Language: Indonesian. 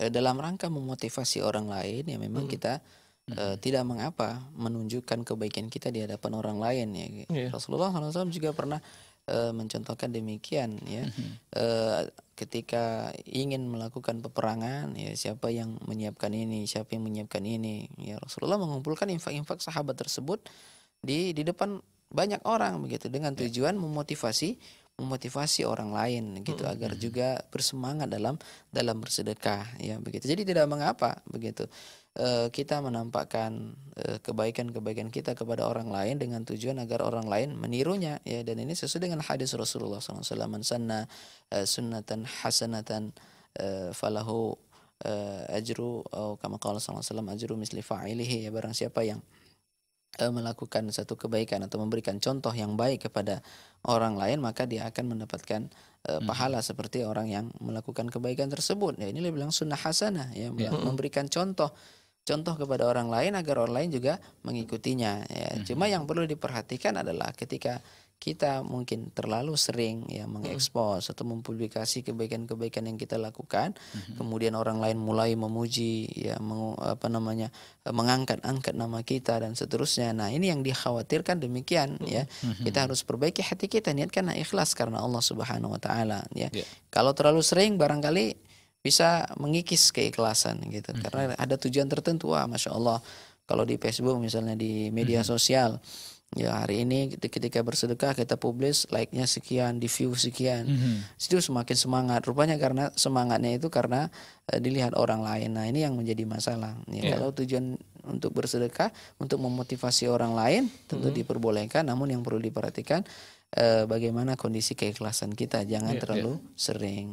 Eh, dalam rangka memotivasi orang lain ya memang hmm. kita uh, tidak mengapa menunjukkan kebaikan kita di hadapan orang lain ya. Yeah. Rasulullah SAW juga pernah uh, mencontohkan demikian ya. Uh, ketika ingin melakukan peperangan ya siapa yang menyiapkan ini, siapa yang menyiapkan ini ya Rasulullah mengumpulkan infak-infak sahabat tersebut di di depan banyak orang begitu dengan ya. tujuan memotivasi memotivasi orang lain gitu hmm. agar juga bersemangat dalam dalam bersedekah ya begitu. Jadi tidak mengapa begitu e, kita menampakkan eh, kebaikan-kebaikan kita kepada orang lain dengan tujuan agar orang lain menirunya ya dan ini sesuai dengan hadis Rasulullah SAW man sanna e, sunnatan hasanatan falahu ajru atau kama qala sallallahu alaihi wasallam ajru misli fa'ilihi ya barang siapa yang Eh, melakukan satu kebaikan atau memberikan contoh yang baik kepada orang lain maka dia akan mendapatkan uh, pahala hmm. seperti orang yang melakukan kebaikan tersebut ya ini lebih bilang sunnah hasanah ya yeah. Ya. memberikan contoh contoh kepada orang lain agar orang lain juga mengikutinya ya. Hmm. Cuma yang perlu diperhatikan adalah ketika kita mungkin terlalu sering ya hmm. mengekspos atau mempublikasi kebaikan-kebaikan yang kita lakukan mm-hmm. kemudian orang lain mulai memuji ya meng, apa namanya mengangkat-angkat nama kita dan seterusnya nah ini yang dikhawatirkan demikian ya mm-hmm. kita harus perbaiki hati kita niatkan ikhlas karena Allah Subhanahu wa taala ya yeah. kalau terlalu sering barangkali bisa mengikis keikhlasan gitu hmm. karena ada tujuan tertentu wah masya Allah kalau di Facebook misalnya di media hmm. sosial ya hari ini ketika bersedekah kita publis like-nya sekian, di view sekian. Mm -hmm. itu semakin semangat. Rupanya karena semangatnya itu karena e, dilihat orang lain. Nah, ini yang menjadi masalah. Ya, yeah. Kalau tujuan untuk bersedekah untuk memotivasi orang lain tentu -hmm. diperbolehkan, namun yang perlu diperhatikan e, bagaimana kondisi keikhlasan kita jangan yeah, iya. terlalu yeah. sering